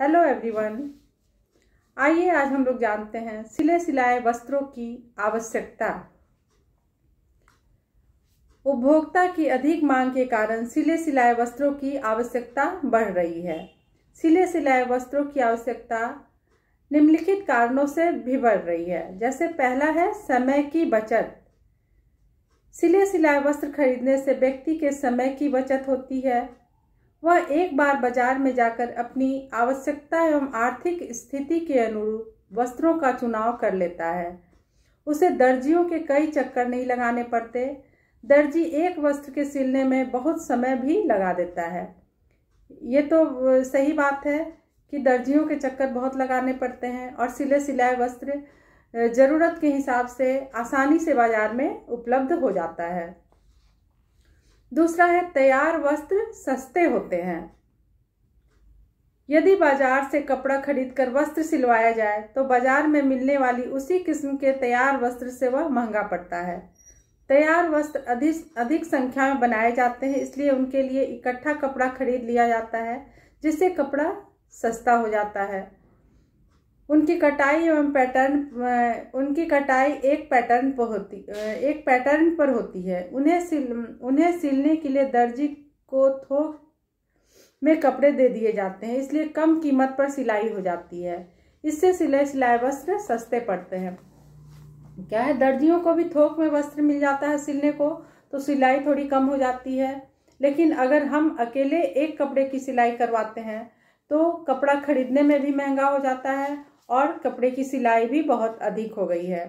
Hello everyone आइए आज हम लोग जानते हैं सिले सिलाए वस्त्रों की आवश्यकता उपभोक्ता की अधिक मांग के कारण सिले सिलाए वस्त्रों की आवश्यकता बढ़ रही है सिले सिलाए वस्त्रों की आवश्यकता निम्नलिखित कारणों से भी बढ़ रही है जैसे पहला है समय की बचत सिले सिलाए वस्त्र खरीदने से व्यक्ति के समय की बचत होती है वह एक बार बाजार में जाकर अपनी आवश्यकता एवं आर्थिक स्थिति के अनुरूप वस्त्रों का चुनाव कर लेता है उसे दर्जियों के कई चक्कर नहीं लगाने पड़ते दर्जी एक वस्त्र के सिलने में बहुत समय भी लगा देता है ये तो सही बात है कि दर्जियों के चक्कर बहुत लगाने पड़ते हैं और सिले सिलाए वस्त्र ज़रूरत के हिसाब से आसानी से बाज़ार में उपलब्ध हो जाता है दूसरा है तैयार वस्त्र सस्ते होते हैं यदि बाजार से कपड़ा खरीदकर वस्त्र सिलवाया जाए तो बाजार में मिलने वाली उसी किस्म के तैयार वस्त्र से वह महंगा पड़ता है तैयार वस्त्र अधिक अधिक संख्या में बनाए जाते हैं इसलिए उनके लिए इकट्ठा कपड़ा खरीद लिया जाता है जिससे कपड़ा सस्ता हो जाता है उनकी कटाई एवं पैटर्न उनकी कटाई एक पैटर्न पर होती एक पैटर्न पर होती है उन्हें सिल उन्हें सिलने के लिए दर्जी को थोक में कपड़े दे दिए जाते हैं इसलिए कम कीमत पर सिलाई हो जाती है इससे सिले सिलाए वस्त्र सस्ते पड़ते हैं क्या है दर्जियों को भी थोक में वस्त्र मिल जाता है सिलने को तो सिलाई थोड़ी कम हो जाती है लेकिन अगर हम अकेले एक कपड़े की सिलाई करवाते हैं तो कपड़ा खरीदने में भी महंगा हो जाता है और कपड़े की सिलाई भी बहुत अधिक हो गई है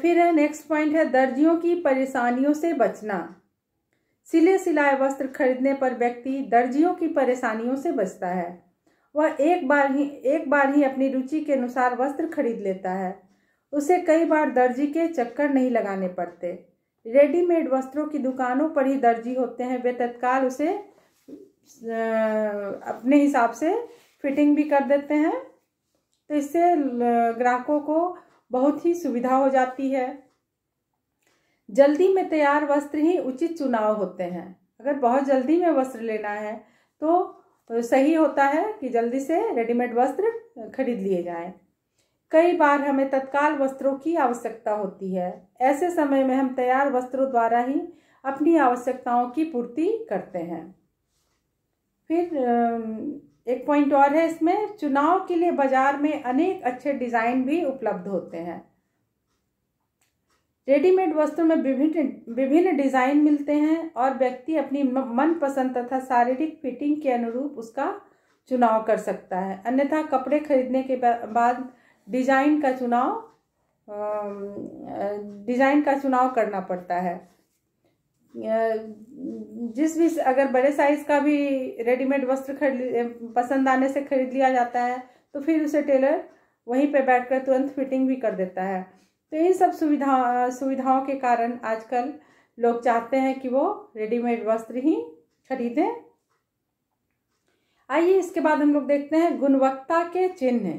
फिर है नेक्स्ट पॉइंट है दर्जियों की परेशानियों से बचना सिले सिलाए वस्त्र खरीदने पर व्यक्ति दर्जियों की परेशानियों से बचता है वह एक बार ही एक बार ही अपनी रुचि के अनुसार वस्त्र खरीद लेता है उसे कई बार दर्जी के चक्कर नहीं लगाने पड़ते रेडीमेड वस्त्रों की दुकानों पर ही दर्जी होते हैं वे तत्काल उसे अपने हिसाब से फिटिंग भी कर देते हैं तो इससे ग्राहकों को बहुत ही सुविधा हो जाती है जल्दी में तैयार वस्त्र ही उचित चुनाव होते हैं अगर बहुत जल्दी में वस्त्र लेना है तो सही होता है कि जल्दी से रेडीमेड वस्त्र खरीद लिए जाएं। कई बार हमें तत्काल वस्त्रों की आवश्यकता होती है ऐसे समय में हम तैयार वस्त्रों द्वारा ही अपनी आवश्यकताओं की पूर्ति करते हैं फिर एक पॉइंट और है इसमें चुनाव के लिए बाजार में अनेक अच्छे डिज़ाइन भी उपलब्ध होते हैं रेडीमेड वस्त्रों में विभिन्न विभिन्न डिज़ाइन मिलते हैं और व्यक्ति अपनी मनपसंद तथा शारीरिक फिटिंग के अनुरूप उसका चुनाव कर सकता है अन्यथा कपड़े खरीदने के बाद डिज़ाइन का चुनाव डिज़ाइन का चुनाव करना पड़ता है जिस भी अगर बड़े साइज का भी रेडीमेड वस्त्र खरीद पसंद आने से खरीद लिया जाता है तो फिर उसे टेलर वहीं पर बैठकर तुरंत फिटिंग भी कर देता है तो इन सब सुविधा सुविधाओं के कारण आजकल लोग चाहते हैं कि वो रेडीमेड वस्त्र ही खरीदें आइए इसके बाद हम लोग देखते हैं गुणवत्ता के चिन्ह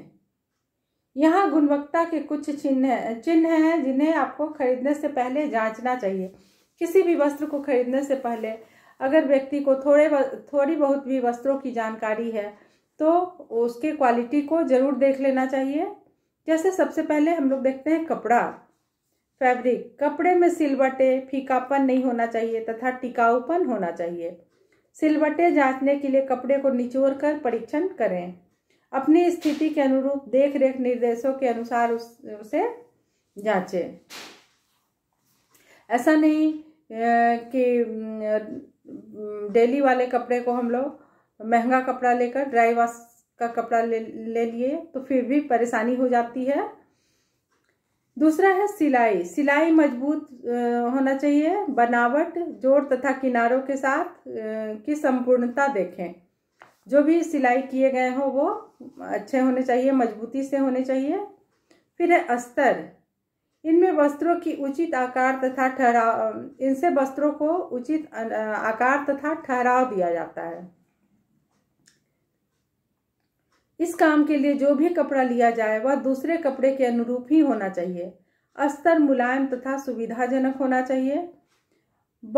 यहाँ गुणवत्ता के कुछ चिन्ह चिन्ह हैं जिन्हें आपको खरीदने से पहले जांचना चाहिए किसी भी वस्त्र को खरीदने से पहले अगर व्यक्ति को थोड़े थोड़ी बहुत भी वस्त्रों की जानकारी है तो उसके क्वालिटी को ज़रूर देख लेना चाहिए जैसे सबसे पहले हम लोग देखते हैं कपड़ा फैब्रिक कपड़े में सिलवटे फीकापन नहीं होना चाहिए तथा टिकाऊपन होना चाहिए सिलवटे जांचने के लिए कपड़े को निचोड़ कर परीक्षण करें अपनी स्थिति के अनुरूप देख रेख निर्देशों के अनुसार उस, उसे जांचें ऐसा नहीं कि डेली वाले कपड़े को हम लोग महंगा कपड़ा लेकर ड्राई वॉश का कपड़ा ले ले लिए तो फिर भी परेशानी हो जाती है दूसरा है सिलाई सिलाई मजबूत होना चाहिए बनावट जोड़ तथा किनारों के साथ की संपूर्णता देखें जो भी सिलाई किए गए हों वो अच्छे होने चाहिए मजबूती से होने चाहिए फिर है अस्तर इनमें वस्त्रों की उचित आकार तथा ठहराव इनसे वस्त्रों को उचित आकार तथा ठहराव दिया जाता है इस काम के लिए जो भी कपड़ा लिया जाए वह दूसरे कपड़े के अनुरूप ही होना चाहिए अस्तर मुलायम तथा सुविधाजनक होना चाहिए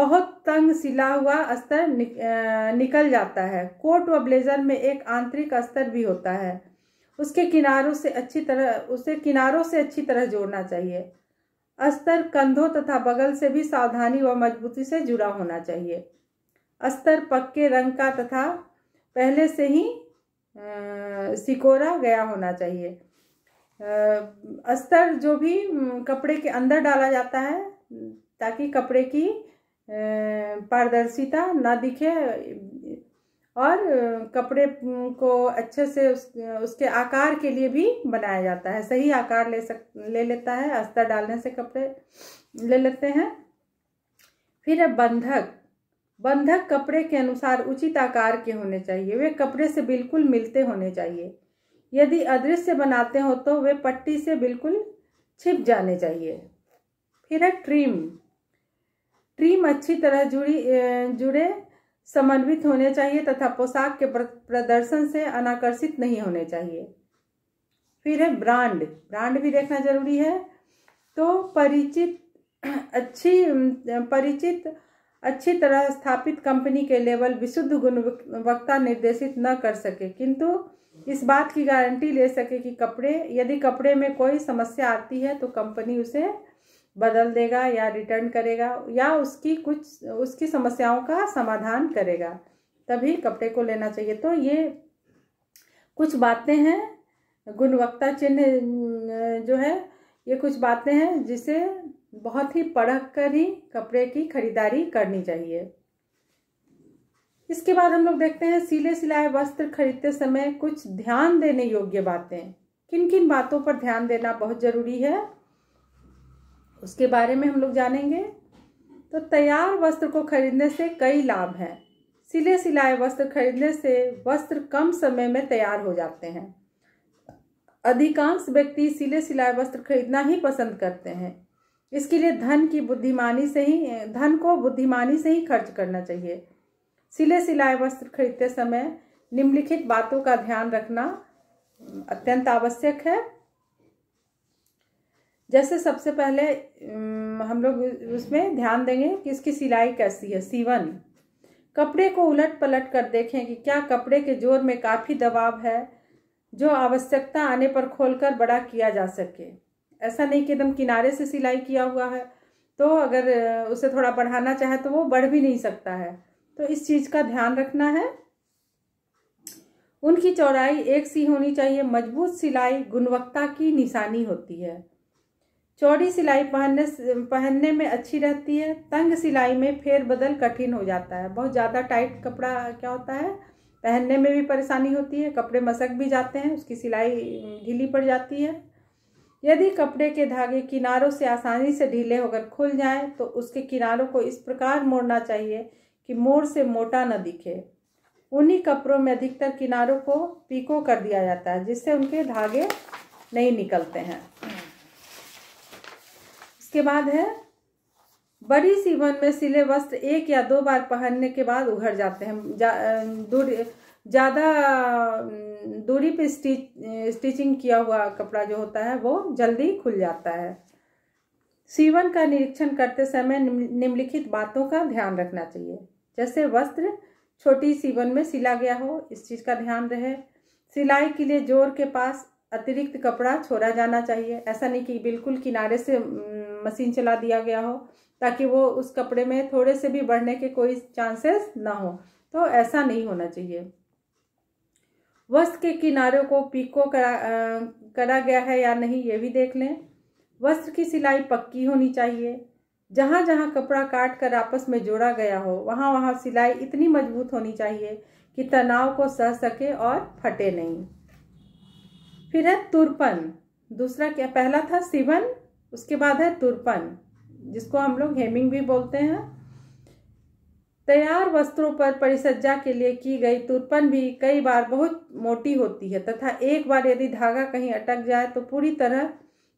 बहुत तंग सिला हुआ अस्तर निक, निकल जाता है कोट व ब्लेजर में एक आंतरिक अस्तर भी होता है उसके किनारों से अच्छी तरह उसे किनारों से अच्छी तरह जोड़ना चाहिए अस्तर कंधों तथा बगल से भी सावधानी व मजबूती से जुड़ा होना चाहिए अस्तर पक्के रंग का तथा पहले से ही सिकोरा गया होना चाहिए अस्तर जो भी कपड़े के अंदर डाला जाता है ताकि कपड़े की पारदर्शिता ना दिखे और कपड़े को अच्छे से उस, उसके आकार के लिए भी बनाया जाता है सही आकार ले सक ले लेता है अस्तर डालने से कपड़े ले लेते हैं फिर है बंधक बंधक कपड़े के अनुसार उचित आकार के होने चाहिए वे कपड़े से बिल्कुल मिलते होने चाहिए यदि अदृश्य बनाते हो तो वे पट्टी से बिल्कुल छिप जाने चाहिए फिर है ट्रिम ट्रिम अच्छी तरह जुड़ी जुड़े समन्वित होने चाहिए तथा पोशाक के प्रदर्शन से अनाकर्षित नहीं होने चाहिए फिर है ब्रांड ब्रांड भी देखना जरूरी है तो परिचित अच्छी परिचित अच्छी तरह स्थापित कंपनी के लेवल विशुद्ध गुणवत्ता निर्देशित न कर सके किंतु इस बात की गारंटी ले सके कि कपड़े यदि कपड़े में कोई समस्या आती है तो कंपनी उसे बदल देगा या रिटर्न करेगा या उसकी कुछ उसकी समस्याओं का समाधान करेगा तभी कपड़े को लेना चाहिए तो ये कुछ बातें हैं गुणवत्ता चिन्ह जो है ये कुछ बातें हैं जिसे बहुत ही पढ़ कर ही कपड़े की खरीदारी करनी चाहिए इसके बाद हम लोग देखते हैं सिले सिलाए वस्त्र खरीदते समय कुछ ध्यान देने योग्य बातें किन किन बातों पर ध्यान देना बहुत ज़रूरी है उसके बारे में हम लोग जानेंगे तो तैयार वस्त्र को खरीदने से कई लाभ हैं सिले सिलाए वस्त्र खरीदने से वस्त्र कम समय में तैयार हो जाते हैं अधिकांश व्यक्ति सिले सिलाए वस्त्र खरीदना ही पसंद करते हैं इसके लिए धन की बुद्धिमानी से ही धन को बुद्धिमानी से ही खर्च करना चाहिए सिले सिलाए वस्त्र खरीदते समय निम्नलिखित बातों का ध्यान रखना अत्यंत आवश्यक है जैसे सबसे पहले हम लोग उसमें ध्यान देंगे कि इसकी सिलाई कैसी है सीवन कपड़े को उलट पलट कर देखें कि क्या कपड़े के जोर में काफ़ी दबाव है जो आवश्यकता आने पर खोलकर बड़ा किया जा सके ऐसा नहीं कि एकदम किनारे से सिलाई किया हुआ है तो अगर उसे थोड़ा बढ़ाना चाहे तो वो बढ़ भी नहीं सकता है तो इस चीज़ का ध्यान रखना है उनकी चौड़ाई एक सी होनी चाहिए मजबूत सिलाई गुणवत्ता की निशानी होती है चौड़ी सिलाई पहनने पहनने में अच्छी रहती है तंग सिलाई में फेर बदल कठिन हो जाता है बहुत ज़्यादा टाइट कपड़ा क्या होता है पहनने में भी परेशानी होती है कपड़े मसक भी जाते हैं उसकी सिलाई ढीली पड़ जाती है यदि कपड़े के धागे किनारों से आसानी से ढीले होकर खुल जाएं तो उसके किनारों को इस प्रकार मोड़ना चाहिए कि मोड़ से मोटा न दिखे उन्हीं कपड़ों में अधिकतर किनारों को पीको कर दिया जाता है जिससे उनके धागे नहीं निकलते हैं इसके बाद है बड़ी सीवन में सिले वस्त्र एक या दो बार पहनने के बाद उघर जाते हैं जा, ज़्यादा दूरी पे स्टिच स्टिचिंग किया हुआ कपड़ा जो होता है वो जल्दी खुल जाता है सीवन का निरीक्षण करते समय निम्नलिखित बातों का ध्यान रखना चाहिए जैसे वस्त्र छोटी सीवन में सिला गया हो इस चीज़ का ध्यान रहे सिलाई के लिए जोर के पास अतिरिक्त कपड़ा छोड़ा जाना चाहिए ऐसा नहीं कि बिल्कुल किनारे से मशीन चला दिया गया हो ताकि वो उस कपड़े में थोड़े से भी बढ़ने के कोई चांसेस ना हो तो ऐसा नहीं होना चाहिए वस्त्र के किनारों को पीको करा आ, करा गया है या नहीं ये भी देख लें वस्त्र की सिलाई पक्की होनी चाहिए जहाँ जहाँ कपड़ा काट कर आपस में जोड़ा गया हो वहाँ वहाँ सिलाई इतनी मजबूत होनी चाहिए कि तनाव को सह सके और फटे नहीं फिर है तुरपन दूसरा क्या पहला था सिवन उसके बाद है तुरपन जिसको हम लोग हेमिंग भी बोलते हैं तैयार वस्त्रों पर परिसज्जा के लिए की गई तुरपन भी कई बार बहुत मोटी होती है तथा एक बार यदि धागा कहीं अटक जाए तो पूरी तरह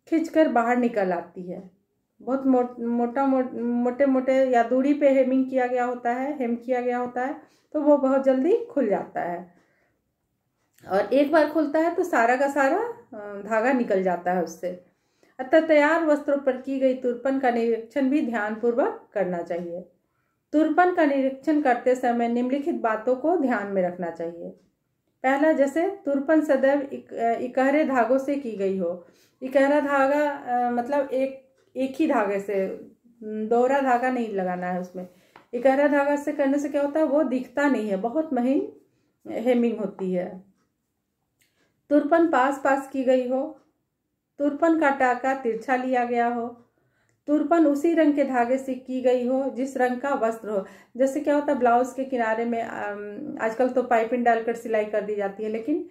खींचकर बाहर निकल आती है बहुत मो, मोटा मो, मोटे मोटे या दूरी पे हेमिंग किया गया होता है हेम किया गया होता है तो वो बहुत जल्दी खुल जाता है और एक बार खुलता है तो सारा का सारा धागा निकल जाता है उससे अतः तैयार वस्त्रों पर की गई तुर्पण का निरीक्षण भी ध्यानपूर्वक करना चाहिए तुर्पण का निरीक्षण करते समय निम्नलिखित बातों को ध्यान में रखना चाहिए पहला जैसे तुर्पण सदैव इकहरे धागों से की गई हो इकहरा धागा मतलब एक एक ही धागे से दोहरा धागा नहीं लगाना है उसमें इकहरा धागा से करने से क्या होता है वो दिखता नहीं है बहुत महीन हेमिंग होती है तुरपन पास पास की गई हो तुरपन का टाका तिरछा लिया गया हो तुरपन उसी रंग के धागे से की गई हो जिस रंग का वस्त्र हो जैसे क्या होता है ब्लाउज के किनारे में आजकल तो पाइपिंग डालकर सिलाई कर दी जाती है लेकिन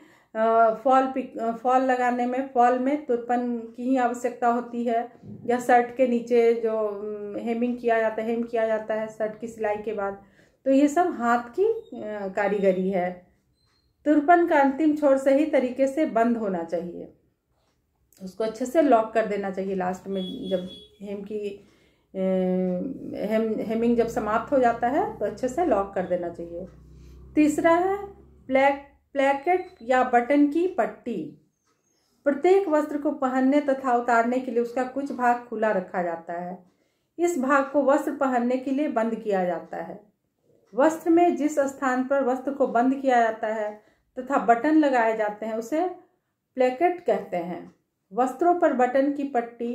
फॉल पिक फॉल लगाने में फॉल में तुरपन की ही आवश्यकता होती है या शर्ट के नीचे जो हेमिंग किया जाता है हेम किया जाता है शर्ट की सिलाई के बाद तो ये सब हाथ की कारीगरी है तुरपन का अंतिम छोर सही तरीके से बंद होना चाहिए उसको अच्छे से लॉक कर देना चाहिए लास्ट में जब हेम की हेम हेमिंग जब समाप्त हो जाता है तो अच्छे से लॉक कर देना चाहिए तीसरा है प्लैक प्लैकेट या बटन की पट्टी प्रत्येक वस्त्र को पहनने तथा उतारने के लिए उसका कुछ भाग खुला रखा जाता है इस भाग को वस्त्र पहनने के लिए बंद किया जाता है वस्त्र में जिस स्थान पर वस्त्र को बंद किया जाता है तथा बटन लगाए जाते हैं उसे प्लेकेट कहते हैं वस्त्रों पर बटन की पट्टी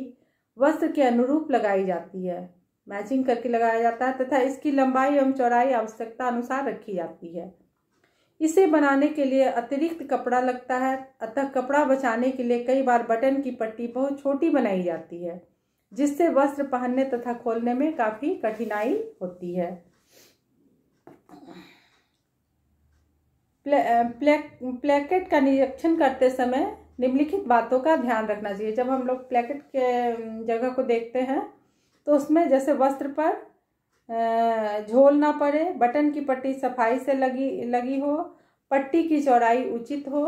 वस्त्र के अनुरूप लगाई जाती है मैचिंग करके लगाया जाता है तथा इसकी लंबाई एवं चौड़ाई आवश्यकता अनुसार रखी जाती है इसे बनाने के लिए अतिरिक्त कपड़ा लगता है अतः कपड़ा बचाने के लिए कई बार बटन की पट्टी बहुत छोटी बनाई जाती है जिससे वस्त्र पहनने तथा खोलने में काफ़ी कठिनाई होती है प्ले, प्ले, प्लेकेट का निरीक्षण करते समय निम्नलिखित बातों का ध्यान रखना चाहिए जब हम लोग प्लेकेट के जगह को देखते हैं तो उसमें जैसे वस्त्र पर झोल ना पड़े बटन की पट्टी सफाई से लगी लगी हो पट्टी की चौड़ाई उचित हो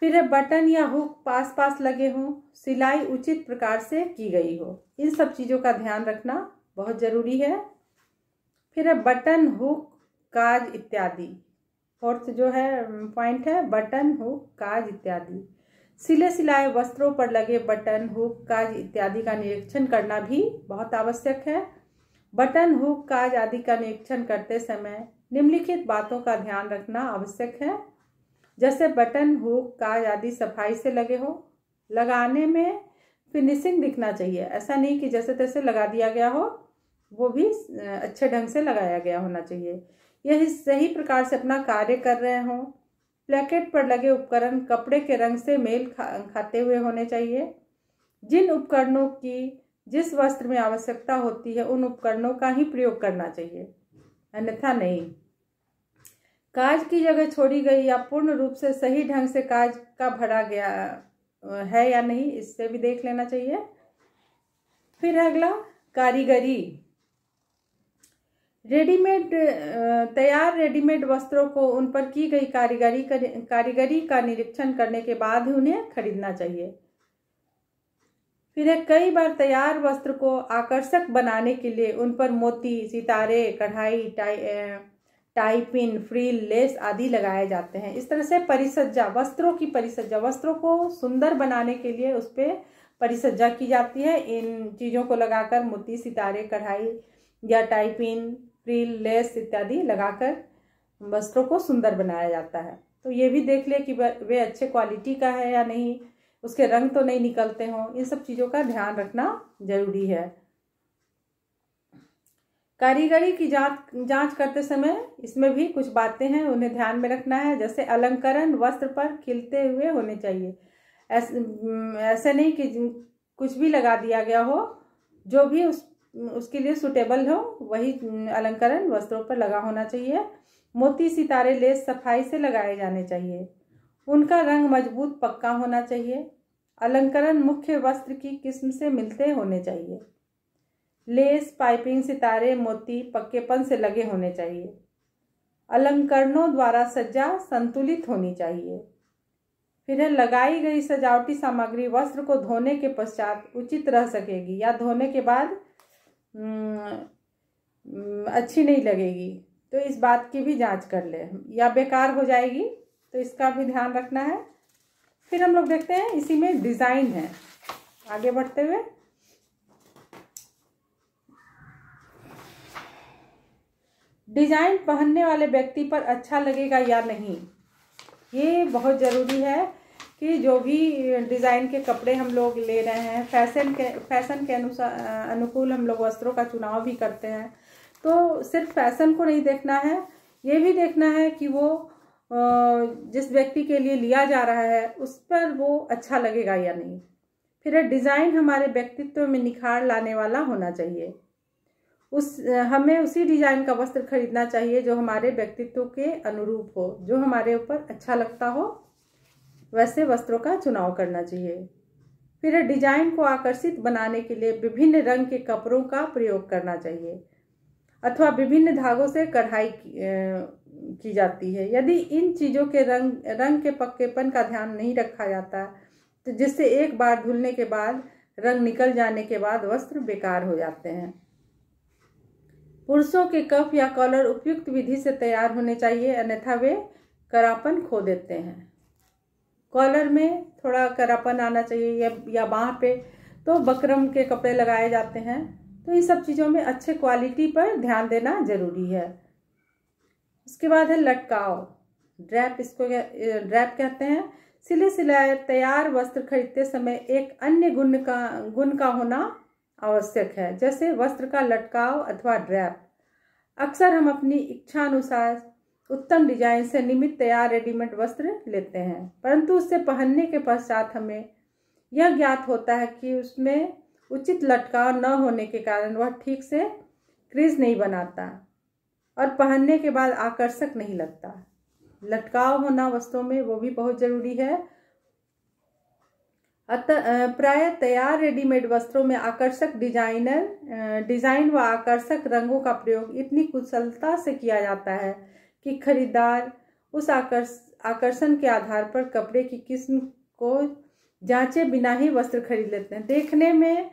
फिर बटन या हुक पास पास लगे हों सिलाई उचित प्रकार से की गई हो इन सब चीज़ों का ध्यान रखना बहुत ज़रूरी है फिर बटन हुक काज इत्यादि फोर्थ जो है पॉइंट है बटन हुक काज इत्यादि सिले सिलाए वस्त्रों पर लगे बटन हुक काज इत्यादि का निरीक्षण करना भी बहुत आवश्यक है बटन हुक काज आदि का निरीक्षण करते समय निम्नलिखित बातों का ध्यान रखना आवश्यक है जैसे बटन हुक काज आदि सफाई से लगे हो लगाने में फिनिशिंग दिखना चाहिए ऐसा नहीं कि जैसे तैसे लगा दिया गया हो वो भी अच्छे ढंग से लगाया गया होना चाहिए यह सही प्रकार से अपना कार्य कर रहे हों प्लेकेट पर लगे उपकरण कपड़े के रंग से मेल खा खाते हुए होने चाहिए जिन उपकरणों की जिस वस्त्र में आवश्यकता होती है उन उपकरणों का ही प्रयोग करना चाहिए अन्यथा नहीं काज की जगह छोड़ी गई या पूर्ण रूप से सही ढंग से काज का भरा गया है या नहीं इससे भी देख लेना चाहिए फिर अगला कारीगरी रेडीमेड तैयार रेडीमेड वस्त्रों को उन पर की गई कारीगरी कारीगरी का निरीक्षण करने के बाद ही उन्हें खरीदना चाहिए फिर कई बार तैयार वस्त्र को आकर्षक बनाने के लिए उन पर मोती सितारे कढ़ाई टाई टाइपिन फ्रील लेस आदि लगाए जाते हैं इस तरह से परिसज्जा वस्त्रों की परिसज्जा वस्त्रों को सुंदर बनाने के लिए उस पर परिसज्जा की जाती है इन चीज़ों को लगाकर मोती सितारे कढ़ाई या टाइपिन फ्रील लेस इत्यादि लगाकर वस्त्रों को सुंदर बनाया जाता है तो ये भी देख ले कि वे अच्छे क्वालिटी का है या नहीं उसके रंग तो नहीं निकलते हों इन सब चीज़ों का ध्यान रखना जरूरी है कारीगरी की जांच जांच करते समय इसमें भी कुछ बातें हैं उन्हें ध्यान में रखना है जैसे अलंकरण वस्त्र पर खिलते हुए होने चाहिए ऐसे ऐसे नहीं कि कुछ भी लगा दिया गया हो जो भी उस उसके लिए सुटेबल हो वही अलंकरण वस्त्रों पर लगा होना चाहिए मोती सितारे लेस सफाई से लगाए जाने चाहिए उनका रंग मजबूत पक्का होना चाहिए अलंकरण मुख्य वस्त्र की किस्म से मिलते होने चाहिए लेस पाइपिंग सितारे मोती पक्केपन से लगे होने चाहिए अलंकरणों द्वारा सज्जा संतुलित होनी चाहिए फिर लगाई गई सजावटी सामग्री वस्त्र को धोने के पश्चात उचित रह सकेगी या धोने के बाद हम्म, अच्छी नहीं लगेगी तो इस बात की भी जांच कर ले या बेकार हो जाएगी तो इसका भी ध्यान रखना है फिर हम लोग देखते हैं इसी में डिज़ाइन है आगे बढ़ते हुए डिज़ाइन पहनने वाले व्यक्ति पर अच्छा लगेगा या नहीं ये बहुत ज़रूरी है कि जो भी डिज़ाइन के कपड़े हम लोग ले रहे हैं फैशन के फैशन के अनुसार अनुकूल हम लोग वस्त्रों का चुनाव भी करते हैं तो सिर्फ फैशन को नहीं देखना है ये भी देखना है कि वो जिस व्यक्ति के लिए लिया जा रहा है उस पर वो अच्छा लगेगा या नहीं फिर डिज़ाइन हमारे व्यक्तित्व में निखार लाने वाला होना चाहिए उस हमें उसी डिज़ाइन का वस्त्र खरीदना चाहिए जो हमारे व्यक्तित्व के अनुरूप हो जो हमारे ऊपर अच्छा लगता हो वैसे वस्त्रों का चुनाव करना चाहिए फिर डिजाइन को आकर्षित बनाने के लिए विभिन्न रंग के कपड़ों का प्रयोग करना चाहिए अथवा विभिन्न धागों से कढ़ाई की जाती है यदि इन चीज़ों के रंग रंग के पक्केपन का ध्यान नहीं रखा जाता तो जिससे एक बार धुलने के बाद रंग निकल जाने के बाद वस्त्र बेकार हो जाते हैं पुरुषों के कफ या कॉलर उपयुक्त विधि से तैयार होने चाहिए अन्यथा वे करापन खो देते हैं कॉलर में थोड़ा करापन आना चाहिए या या पे तो बकरम के कपड़े लगाए जाते हैं तो इन सब चीज़ों में अच्छे क्वालिटी पर ध्यान देना ज़रूरी है उसके बाद है लटकाव ड्रैप इसको ड्रैप कहते हैं सिले सिलाए तैयार वस्त्र खरीदते समय एक अन्य गुण का गुण का होना आवश्यक है जैसे वस्त्र का लटकाव अथवा ड्रैप अक्सर हम अपनी इच्छा अनुसार उत्तम डिजाइन से निमित तैयार रेडीमेड वस्त्र लेते हैं परंतु उससे पहनने के पश्चात हमें यह ज्ञात होता है कि उसमें उचित लटकाव न होने के कारण वह ठीक से क्रीज नहीं बनाता और पहनने के बाद आकर्षक नहीं लगता लटकाव होना वस्त्रों में वो भी बहुत ज़रूरी है अतः प्राय तैयार रेडीमेड वस्त्रों में आकर्षक डिजाइनर डिजाइन व आकर्षक रंगों का प्रयोग इतनी कुशलता से किया जाता है कि खरीदार उस आकर्ष आकर्षण के आधार पर कपड़े की किस्म को जांचे बिना ही वस्त्र खरीद लेते हैं देखने में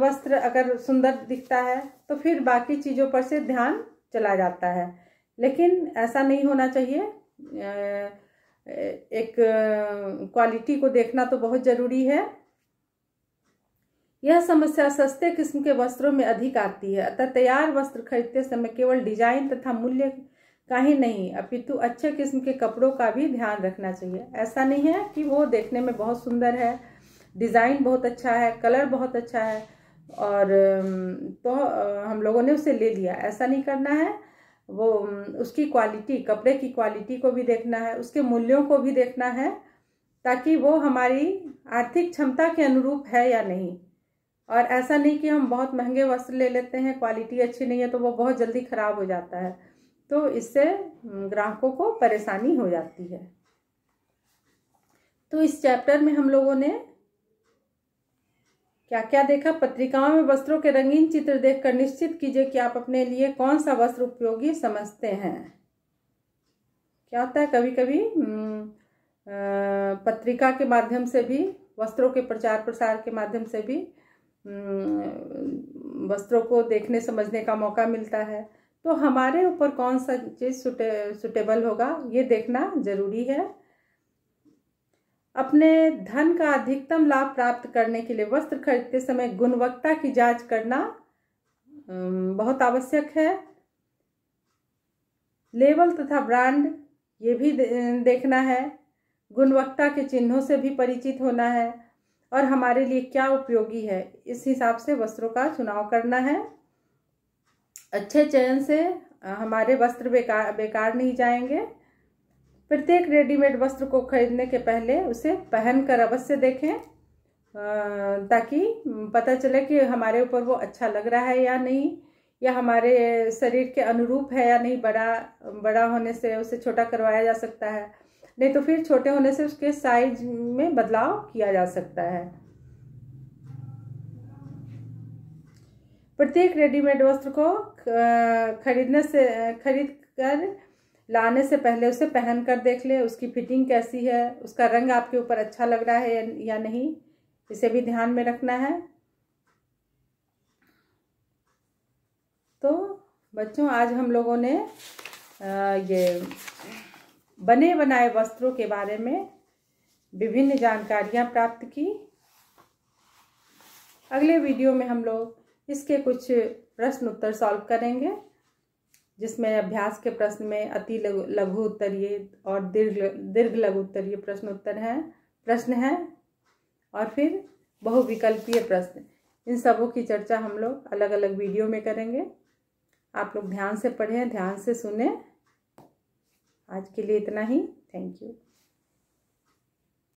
वस्त्र अगर सुंदर दिखता है तो फिर बाकी चीज़ों पर से ध्यान चला जाता है लेकिन ऐसा नहीं होना चाहिए एक क्वालिटी को देखना तो बहुत ज़रूरी है यह समस्या सस्ते किस्म के वस्त्रों में अधिक आती है अतः तैयार वस्त्र खरीदते समय केवल डिजाइन तथा मूल्य का ही नहीं अपितु अच्छे किस्म के कपड़ों का भी ध्यान रखना चाहिए ऐसा नहीं है कि वो देखने में बहुत सुंदर है डिज़ाइन बहुत अच्छा है कलर बहुत अच्छा है और तो हम लोगों ने उसे ले लिया ऐसा नहीं करना है वो उसकी क्वालिटी कपड़े की क्वालिटी को भी देखना है उसके मूल्यों को भी देखना है ताकि वो हमारी आर्थिक क्षमता के अनुरूप है या नहीं और ऐसा नहीं कि हम बहुत महंगे वस्त्र ले लेते हैं क्वालिटी अच्छी नहीं है तो वो बहुत जल्दी ख़राब हो जाता है तो इससे ग्राहकों को परेशानी हो जाती है तो इस चैप्टर में हम लोगों ने क्या क्या देखा पत्रिकाओं में वस्त्रों के रंगीन चित्र देखकर निश्चित कीजिए कि आप अपने लिए कौन सा वस्त्र उपयोगी समझते हैं क्या होता है कभी कभी पत्रिका के माध्यम से भी वस्त्रों के प्रचार प्रसार के माध्यम से भी वस्त्रों को देखने समझने का मौका मिलता है तो हमारे ऊपर कौन सा चीज़ सुटे सुटेबल होगा ये देखना जरूरी है अपने धन का अधिकतम लाभ प्राप्त करने के लिए वस्त्र खरीदते समय गुणवत्ता की जांच करना बहुत आवश्यक है लेवल तथा ब्रांड ये भी देखना है गुणवत्ता के चिन्हों से भी परिचित होना है और हमारे लिए क्या उपयोगी है इस हिसाब से वस्त्रों का चुनाव करना है अच्छे चयन से हमारे वस्त्र बेकार बेकार नहीं जाएंगे प्रत्येक रेडीमेड वस्त्र को खरीदने के पहले उसे पहनकर अवश्य देखें ताकि पता चले कि हमारे ऊपर वो अच्छा लग रहा है या नहीं या हमारे शरीर के अनुरूप है या नहीं बड़ा बड़ा होने से उसे छोटा करवाया जा सकता है नहीं तो फिर छोटे होने से उसके साइज में बदलाव किया जा सकता है प्रत्येक रेडीमेड वस्त्र को खरीदने से खरीद कर लाने से पहले उसे पहन कर देख ले उसकी फिटिंग कैसी है उसका रंग आपके ऊपर अच्छा लग रहा है या नहीं इसे भी ध्यान में रखना है तो बच्चों आज हम लोगों ने ये बने बनाए वस्त्रों के बारे में विभिन्न जानकारियाँ प्राप्त की अगले वीडियो में हम लोग इसके कुछ प्रश्न उत्तर सॉल्व करेंगे जिसमें अभ्यास के प्रश्न में अति लघु लघु उत्तरीय और दीर्घ दीर्घ लघु उत्तरीय प्रश्न उत्तर हैं प्रश्न है और फिर बहुविकल्पीय प्रश्न इन सबों की चर्चा हम लोग अलग अलग वीडियो में करेंगे आप लोग ध्यान से पढ़ें ध्यान से सुने आज के लिए इतना ही थैंक यू